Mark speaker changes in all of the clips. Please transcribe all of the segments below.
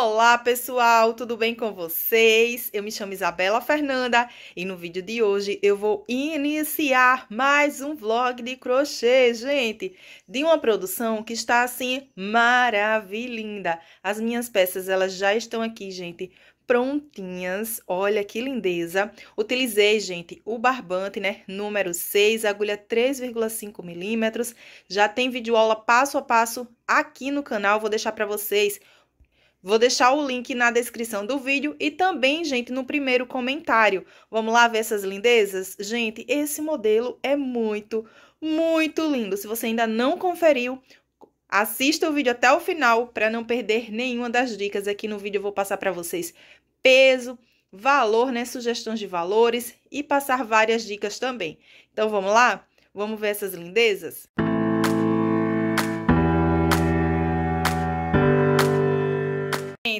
Speaker 1: Olá pessoal, tudo bem com vocês? Eu me chamo Isabela Fernanda e no vídeo de hoje eu vou iniciar mais um vlog de crochê, gente, de uma produção que está assim maravilhosa. As minhas peças elas já estão aqui, gente, prontinhas. Olha que lindeza. Utilizei, gente, o barbante, né? Número 6, agulha 3,5 milímetros. Já tem vídeo aula passo a passo aqui no canal, vou deixar para vocês Vou deixar o link na descrição do vídeo e também, gente, no primeiro comentário. Vamos lá ver essas lindezas? Gente, esse modelo é muito, muito lindo. Se você ainda não conferiu, assista o vídeo até o final para não perder nenhuma das dicas. Aqui no vídeo eu vou passar para vocês peso, valor, né, sugestões de valores e passar várias dicas também. Então, vamos lá? Vamos ver essas lindezas? Música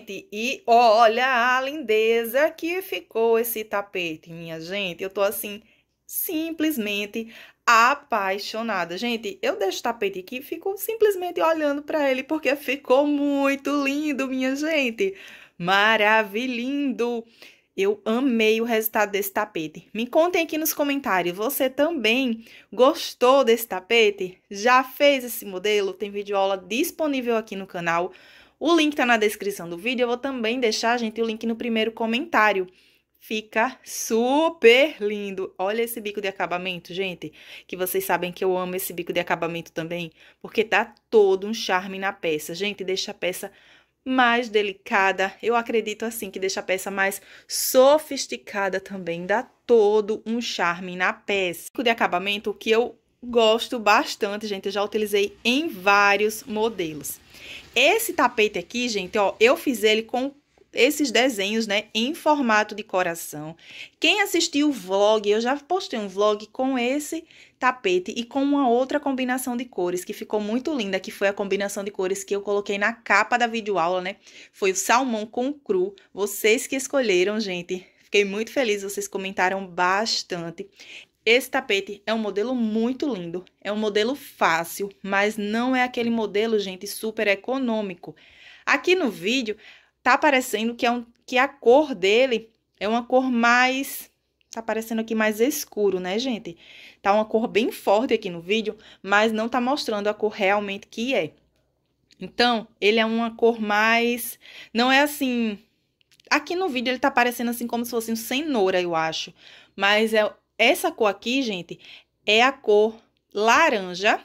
Speaker 1: gente, e olha a lindeza que ficou esse tapete, minha gente. Eu tô assim, simplesmente apaixonada. Gente, eu deixo o tapete aqui e fico simplesmente olhando para ele, porque ficou muito lindo, minha gente. Maravilhindo! Eu amei o resultado desse tapete. Me contem aqui nos comentários, você também gostou desse tapete? Já fez esse modelo? Tem vídeo aula disponível aqui no canal. O link está na descrição do vídeo, eu vou também deixar, gente, o link no primeiro comentário. Fica super lindo. Olha esse bico de acabamento, gente, que vocês sabem que eu amo esse bico de acabamento também, porque tá todo um charme na peça. Gente, deixa a peça mais delicada. Eu acredito assim que deixa a peça mais sofisticada também, dá todo um charme na peça. O de acabamento que eu gosto bastante, gente. Eu já utilizei em vários modelos. Esse tapete aqui, gente, ó, eu fiz ele com esses desenhos, né, em formato de coração. Quem assistiu o vlog, eu já postei um vlog com esse tapete e com uma outra combinação de cores que ficou muito linda, que foi a combinação de cores que eu coloquei na capa da videoaula, né? Foi o salmão com cru. Vocês que escolheram, gente. Fiquei muito feliz, vocês comentaram bastante. Esse tapete é um modelo muito lindo, é um modelo fácil, mas não é aquele modelo, gente, super econômico. Aqui no vídeo tá aparecendo que, é um, que a cor dele é uma cor mais... Tá aparecendo aqui mais escuro, né, gente? Tá uma cor bem forte aqui no vídeo, mas não tá mostrando a cor realmente que é. Então, ele é uma cor mais... Não é assim... Aqui no vídeo ele tá aparecendo assim como se fosse um cenoura, eu acho. Mas é, essa cor aqui, gente, é a cor laranja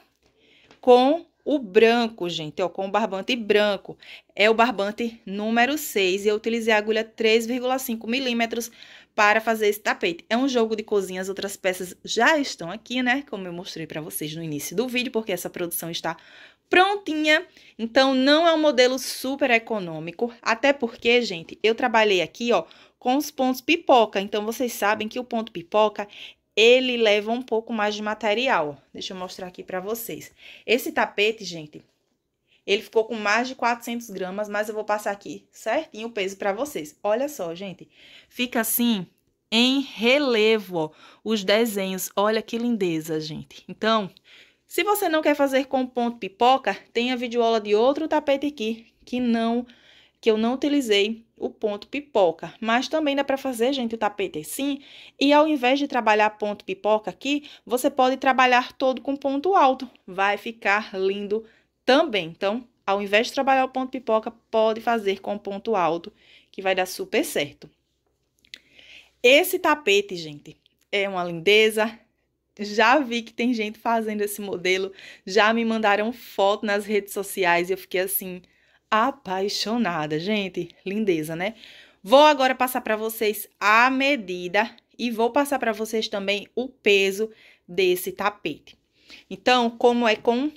Speaker 1: com o branco, gente, ó, com o barbante branco. É o barbante número 6 e eu utilizei a agulha 3,5 milímetros para fazer esse tapete. É um jogo de cozinha, as outras peças já estão aqui, né? Como eu mostrei para vocês no início do vídeo, porque essa produção está prontinha. Então, não é um modelo super econômico, até porque, gente, eu trabalhei aqui, ó, com os pontos pipoca. Então, vocês sabem que o ponto pipoca, ele leva um pouco mais de material. Deixa eu mostrar aqui pra vocês. Esse tapete, gente, ele ficou com mais de 400 gramas, mas eu vou passar aqui certinho o peso pra vocês. Olha só, gente, fica assim em relevo, ó, os desenhos. Olha que lindeza, gente. Então, se você não quer fazer com ponto pipoca, tem a videoaula de outro tapete aqui, que não que eu não utilizei o ponto pipoca, mas também dá para fazer, gente, o tapete assim, e ao invés de trabalhar ponto pipoca aqui, você pode trabalhar todo com ponto alto, vai ficar lindo também. Então, ao invés de trabalhar o ponto pipoca, pode fazer com ponto alto, que vai dar super certo. Esse tapete, gente, é uma lindeza, já vi que tem gente fazendo esse modelo, já me mandaram foto nas redes sociais e eu fiquei assim apaixonada, gente, lindeza, né? Vou agora passar para vocês a medida e vou passar para vocês também o peso desse tapete. Então, como é com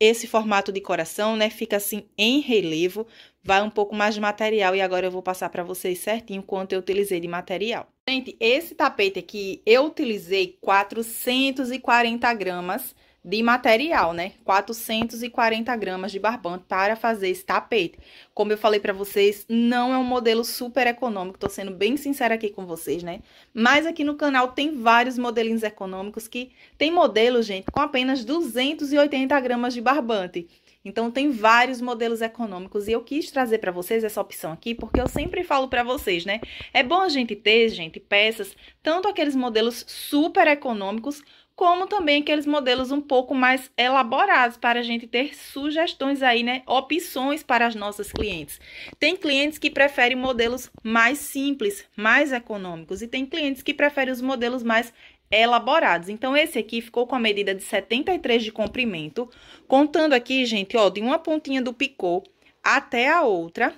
Speaker 1: esse formato de coração, né, fica assim em relevo, vai um pouco mais de material e agora eu vou passar para vocês certinho quanto eu utilizei de material. Gente, esse tapete aqui eu utilizei 440 gramas, de material, né? 440 gramas de barbante para fazer esse tapete. Como eu falei para vocês, não é um modelo super econômico, tô sendo bem sincera aqui com vocês, né? Mas aqui no canal tem vários modelinhos econômicos que tem modelos, gente, com apenas 280 gramas de barbante. Então tem vários modelos econômicos e eu quis trazer para vocês essa opção aqui porque eu sempre falo para vocês, né? É bom a gente ter, gente, peças, tanto aqueles modelos super econômicos como também aqueles modelos um pouco mais elaborados para a gente ter sugestões aí, né, opções para as nossas clientes. Tem clientes que preferem modelos mais simples, mais econômicos e tem clientes que preferem os modelos mais elaborados. Então, esse aqui ficou com a medida de 73 de comprimento, contando aqui, gente, ó, de uma pontinha do picô até a outra,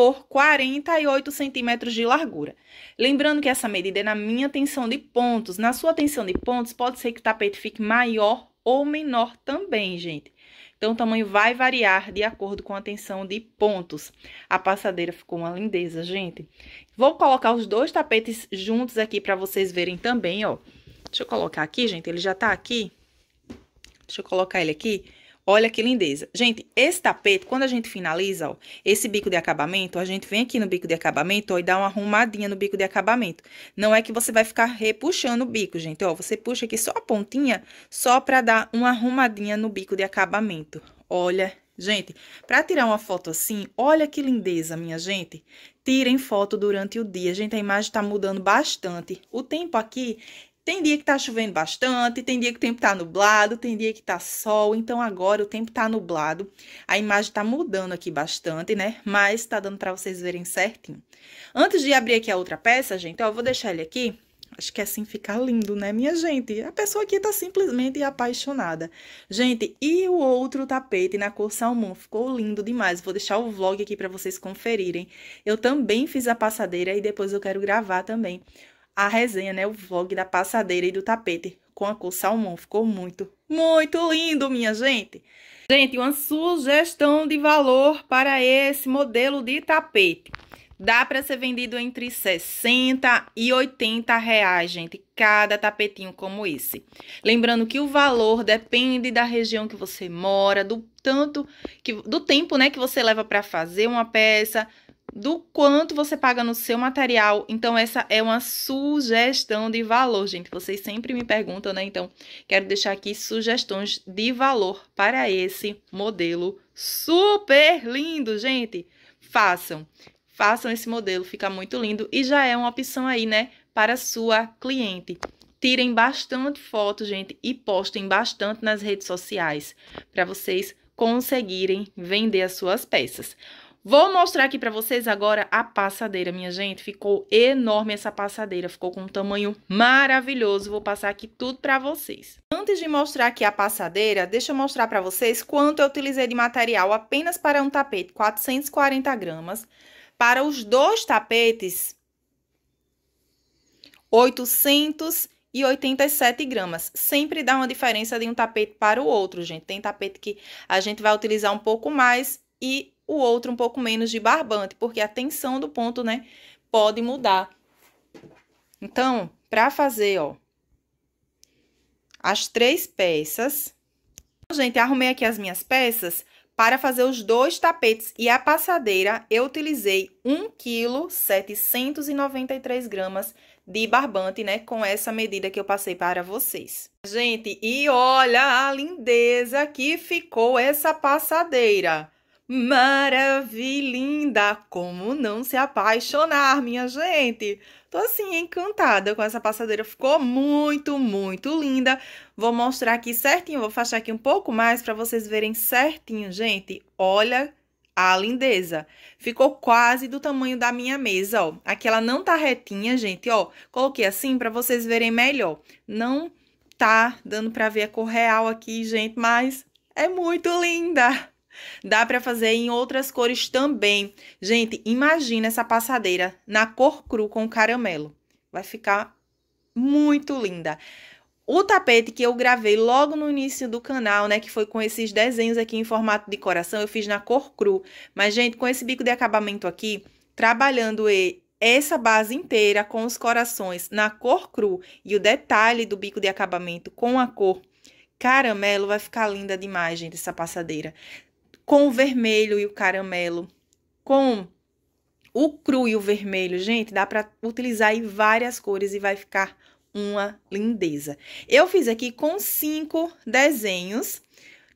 Speaker 1: por 48 centímetros de largura. Lembrando que essa medida é na minha tensão de pontos. Na sua tensão de pontos, pode ser que o tapete fique maior ou menor também, gente. Então, o tamanho vai variar de acordo com a tensão de pontos. A passadeira ficou uma lindeza, gente. Vou colocar os dois tapetes juntos aqui para vocês verem também, ó. Deixa eu colocar aqui, gente, ele já tá aqui. Deixa eu colocar ele aqui Olha que lindeza. Gente, esse tapete, quando a gente finaliza, ó, esse bico de acabamento, a gente vem aqui no bico de acabamento, ó, e dá uma arrumadinha no bico de acabamento. Não é que você vai ficar repuxando o bico, gente, ó. Você puxa aqui só a pontinha, só pra dar uma arrumadinha no bico de acabamento. Olha Gente, para tirar uma foto assim, olha que lindeza, minha gente. Tirem foto durante o dia. Gente, a imagem está mudando bastante. O tempo aqui tem dia que tá chovendo bastante, tem dia que o tempo tá nublado, tem dia que tá sol. Então agora o tempo tá nublado. A imagem tá mudando aqui bastante, né? Mas tá dando para vocês verem certinho. Antes de abrir aqui a outra peça, gente, ó, eu vou deixar ele aqui. Acho que é assim fica lindo, né, minha gente? A pessoa aqui tá simplesmente apaixonada. Gente, e o outro tapete na cor salmão? Ficou lindo demais. Vou deixar o vlog aqui para vocês conferirem. Eu também fiz a passadeira e depois eu quero gravar também a resenha, né? O vlog da passadeira e do tapete com a cor salmão. Ficou muito, muito lindo, minha gente. Gente, uma sugestão de valor para esse modelo de tapete. Dá para ser vendido entre 60 e 80 reais, gente, cada tapetinho como esse. Lembrando que o valor depende da região que você mora, do tanto que do tempo, né, que você leva para fazer uma peça, do quanto você paga no seu material. Então, essa é uma sugestão de valor, gente. Vocês sempre me perguntam, né? Então, quero deixar aqui sugestões de valor para esse modelo super lindo, gente. Façam, façam esse modelo, fica muito lindo e já é uma opção aí, né? Para sua cliente. Tirem bastante foto, gente, e postem bastante nas redes sociais para vocês conseguirem vender as suas peças. Vou mostrar aqui para vocês agora a passadeira, minha gente. Ficou enorme essa passadeira, ficou com um tamanho maravilhoso. Vou passar aqui tudo para vocês. Antes de mostrar aqui a passadeira, deixa eu mostrar para vocês quanto eu utilizei de material apenas para um tapete, 440 gramas. Para os dois tapetes, 887 gramas. Sempre dá uma diferença de um tapete para o outro, gente. Tem tapete que a gente vai utilizar um pouco mais e o outro um pouco menos de barbante, porque a tensão do ponto, né, pode mudar. Então, para fazer, ó, as três peças. Gente, arrumei aqui as minhas peças para fazer os dois tapetes e a passadeira, eu utilizei 1,793 kg gramas de barbante, né? Com essa medida que eu passei para vocês. Gente, e olha a lindeza que ficou essa passadeira maravilhinda! Como não se apaixonar, minha gente? Tô assim encantada com essa passadeira, ficou muito, muito linda. Vou mostrar aqui certinho, vou fechar aqui um pouco mais para vocês verem certinho, gente. Olha a lindeza. Ficou quase do tamanho da minha mesa, ó. Aqui ela não tá retinha, gente, ó. Coloquei assim para vocês verem melhor. Não tá dando para ver a cor real aqui, gente, mas é muito linda. Dá para fazer em outras cores também. Gente, imagina essa passadeira na cor cru com caramelo. Vai ficar muito linda. O tapete que eu gravei logo no início do canal, né, que foi com esses desenhos aqui em formato de coração, eu fiz na cor cru. Mas, gente, com esse bico de acabamento aqui, trabalhando essa base inteira com os corações na cor cru e o detalhe do bico de acabamento com a cor caramelo, vai ficar linda demais, gente, essa passadeira com o vermelho e o caramelo, com o cru e o vermelho, gente, dá para utilizar em várias cores e vai ficar uma lindeza. Eu fiz aqui com cinco desenhos.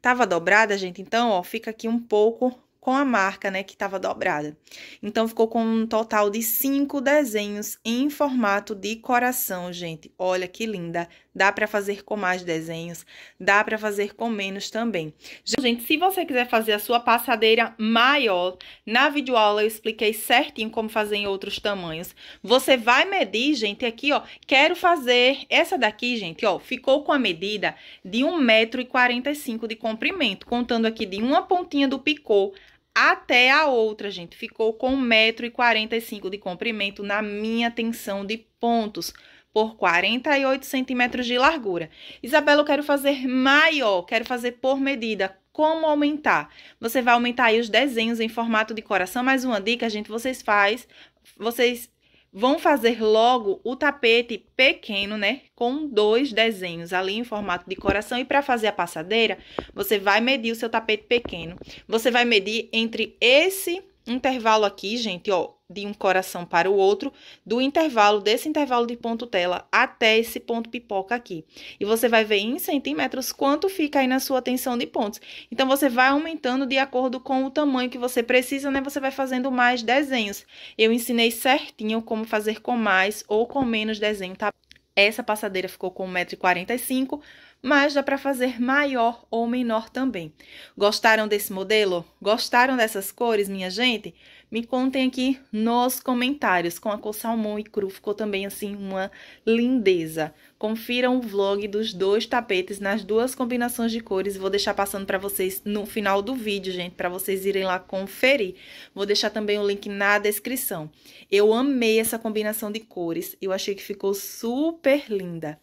Speaker 1: Tava dobrada, gente, então, ó, fica aqui um pouco com a marca, né, que estava dobrada. Então ficou com um total de cinco desenhos em formato de coração, gente. Olha que linda. Dá para fazer com mais desenhos, dá para fazer com menos também. Gente, se você quiser fazer a sua passadeira maior, na videoaula eu expliquei certinho como fazer em outros tamanhos. Você vai medir, gente, aqui, ó, quero fazer essa daqui, gente, ó, ficou com a medida de 1,45m de comprimento, contando aqui de uma pontinha do picô até a outra, gente. Ficou com 1,45m de comprimento na minha tensão de pontos por 48 centímetros de largura. Isabela, eu quero fazer maior, quero fazer por medida. Como aumentar? Você vai aumentar aí os desenhos em formato de coração. Mais uma dica, gente, vocês faz, vocês Vão fazer logo o tapete pequeno, né? Com dois desenhos ali em formato de coração. E para fazer a passadeira, você vai medir o seu tapete pequeno. Você vai medir entre esse intervalo aqui, gente, ó, de um coração para o outro, do intervalo, desse intervalo de ponto tela até esse ponto pipoca aqui. E você vai ver em centímetros quanto fica aí na sua tensão de pontos. Então, você vai aumentando de acordo com o tamanho que você precisa, né? Você vai fazendo mais desenhos. Eu ensinei certinho como fazer com mais ou com menos desenho, tá? Essa passadeira ficou com 1,45m mas dá para fazer maior ou menor também. Gostaram desse modelo? Gostaram dessas cores, minha gente? Me contem aqui nos comentários. Com a cor salmão e cru ficou também assim uma lindeza. Confiram o vlog dos dois tapetes nas duas combinações de cores. Vou deixar passando para vocês no final do vídeo, gente, para vocês irem lá conferir. Vou deixar também o link na descrição. Eu amei essa combinação de cores. Eu achei que ficou super linda.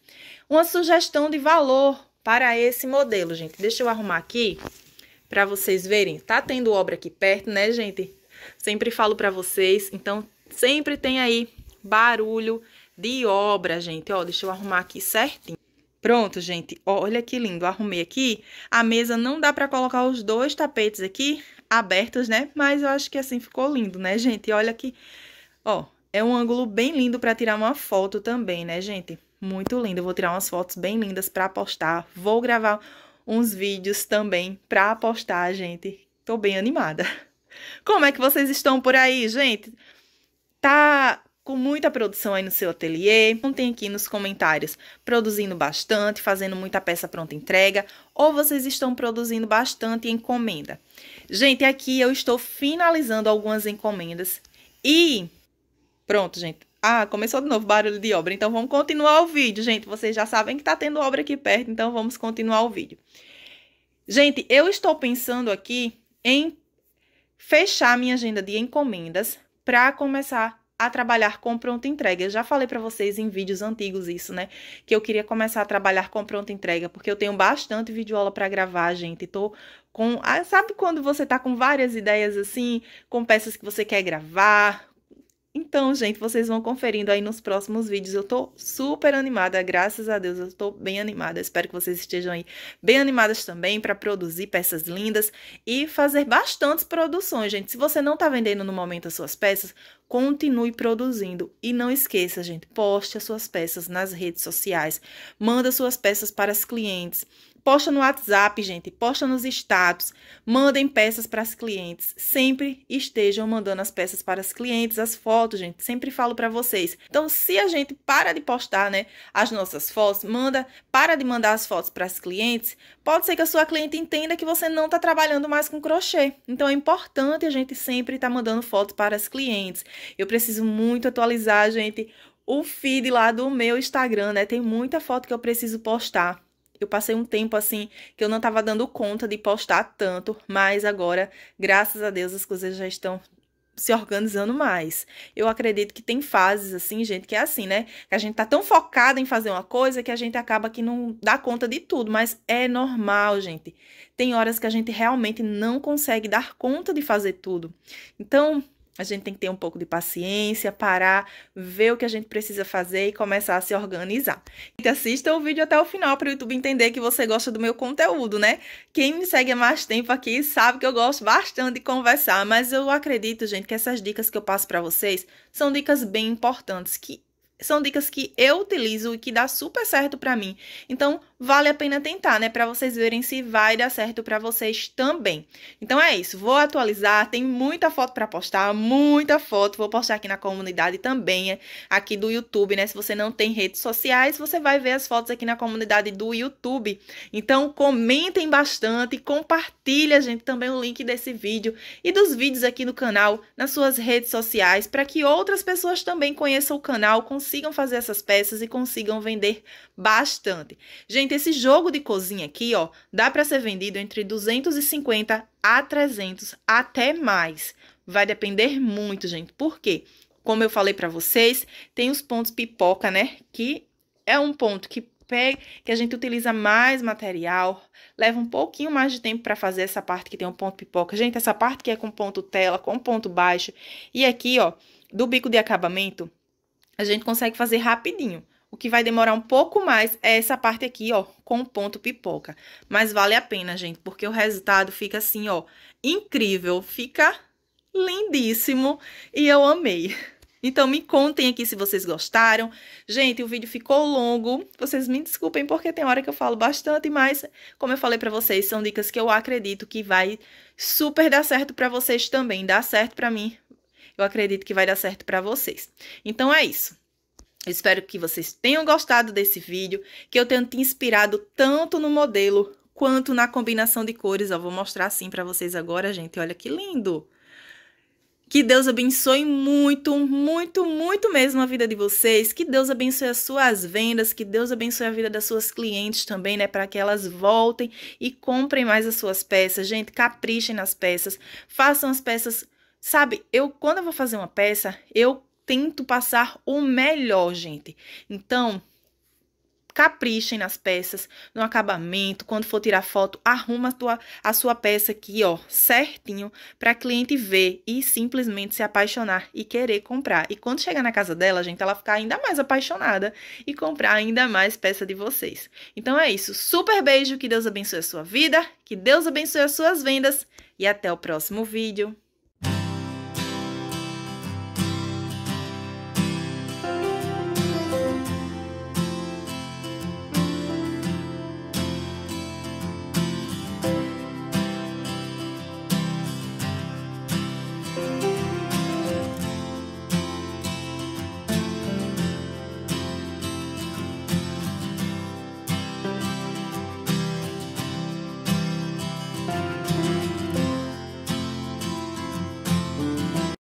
Speaker 1: Uma sugestão de valor para esse modelo, gente. Deixa eu arrumar aqui para vocês verem. Tá tendo obra aqui perto, né, gente? Sempre falo para vocês. Então, sempre tem aí barulho de obra, gente. Ó, deixa eu arrumar aqui certinho. Pronto, gente, olha que lindo, arrumei aqui. A mesa não dá pra colocar os dois tapetes aqui abertos, né? Mas eu acho que assim ficou lindo, né, gente? Olha que, ó, é um ângulo bem lindo pra tirar uma foto também, né, gente? Muito lindo, eu vou tirar umas fotos bem lindas pra postar. Vou gravar uns vídeos também pra postar, gente. Tô bem animada. Como é que vocês estão por aí, gente? Tá com muita produção aí no seu ateliê. Contem aqui nos comentários, produzindo bastante, fazendo muita peça pronta entrega, ou vocês estão produzindo bastante encomenda. Gente, aqui eu estou finalizando algumas encomendas e pronto, gente. Ah, começou de novo barulho de obra, então vamos continuar o vídeo, gente. Vocês já sabem que tá tendo obra aqui perto, então vamos continuar o vídeo. Gente, eu estou pensando aqui em fechar minha agenda de encomendas para começar a trabalhar com pronta entrega. Eu já falei para vocês em vídeos antigos isso, né? Que eu queria começar a trabalhar com pronta entrega, porque eu tenho bastante videoaula para gravar, gente. Tô com, ah, sabe quando você tá com várias ideias assim, com peças que você quer gravar, então, gente, vocês vão conferindo aí nos próximos vídeos. Eu tô super animada, graças a Deus, eu tô bem animada. Espero que vocês estejam aí bem animadas também para produzir peças lindas e fazer bastantes produções, gente. Se você não tá vendendo no momento as suas peças, continue produzindo. E não esqueça, gente, poste as suas peças nas redes sociais, manda suas peças para as clientes Posta no WhatsApp, gente, posta nos status, mandem peças para as clientes. Sempre estejam mandando as peças para as clientes, as fotos, gente, sempre falo para vocês. Então, se a gente para de postar, né, as nossas fotos, manda, para de mandar as fotos para as clientes, pode ser que a sua cliente entenda que você não está trabalhando mais com crochê. Então, é importante a gente sempre estar tá mandando fotos para as clientes. Eu preciso muito atualizar, gente, o feed lá do meu Instagram, né? Tem muita foto que eu preciso postar. Eu passei um tempo assim que eu não estava dando conta de postar tanto, mas agora, graças a Deus, as coisas já estão se organizando mais. Eu acredito que tem fases assim, gente, que é assim, né? Que a gente tá tão focada em fazer uma coisa que a gente acaba que não dá conta de tudo, mas é normal, gente. Tem horas que a gente realmente não consegue dar conta de fazer tudo. Então, a gente tem que ter um pouco de paciência, parar, ver o que a gente precisa fazer e começar a se organizar. E então, assista o vídeo até o final para o YouTube entender que você gosta do meu conteúdo, né? Quem me segue há mais tempo aqui sabe que eu gosto bastante de conversar, mas eu acredito, gente, que essas dicas que eu passo para vocês são dicas bem importantes que são dicas que eu utilizo e que dá super certo para mim. Então, vale a pena tentar, né, para vocês verem se vai dar certo para vocês também. Então é isso, vou atualizar, tem muita foto para postar, muita foto, vou postar aqui na comunidade também, aqui do YouTube, né? Se você não tem redes sociais, você vai ver as fotos aqui na comunidade do YouTube. Então, comentem bastante, compartilha, gente, também o link desse vídeo e dos vídeos aqui no canal nas suas redes sociais para que outras pessoas também conheçam o canal, consigam consigam fazer essas peças e consigam vender bastante. Gente, esse jogo de cozinha aqui, ó, dá para ser vendido entre 250 a 300, até mais. Vai depender muito, gente. Por quê? Como eu falei para vocês, tem os pontos pipoca, né? Que é um ponto que que a gente utiliza mais material, leva um pouquinho mais de tempo para fazer essa parte que tem um ponto pipoca. Gente, essa parte que é com ponto tela, com ponto baixo. E aqui, ó, do bico de acabamento, a gente consegue fazer rapidinho. O que vai demorar um pouco mais é essa parte aqui, ó, com ponto pipoca. Mas vale a pena, gente, porque o resultado fica assim, ó, incrível. Fica lindíssimo e eu amei. Então me contem aqui se vocês gostaram. Gente, o vídeo ficou longo. Vocês me desculpem porque tem hora que eu falo bastante, mas como eu falei para vocês, são dicas que eu acredito que vai super dar certo para vocês também. Dá certo para mim, eu acredito que vai dar certo para vocês. Então é isso. Eu espero que vocês tenham gostado desse vídeo, que eu tenha te inspirado tanto no modelo quanto na combinação de cores. Eu vou mostrar assim para vocês agora, gente. Olha que lindo! Que Deus abençoe muito, muito, muito mesmo a vida de vocês. Que Deus abençoe as suas vendas. Que Deus abençoe a vida das suas clientes também, né? Para que elas voltem e comprem mais as suas peças. Gente, caprichem nas peças. Façam as peças Sabe, eu quando eu vou fazer uma peça, eu tento passar o melhor, gente. Então, caprichem nas peças, no acabamento, quando for tirar foto, arruma a, tua, a sua peça aqui, ó, certinho, para cliente ver e simplesmente se apaixonar e querer comprar. E quando chegar na casa dela, gente, ela ficar ainda mais apaixonada e comprar ainda mais peça de vocês. Então é isso, super beijo, que Deus abençoe a sua vida, que Deus abençoe as suas vendas e até o próximo vídeo.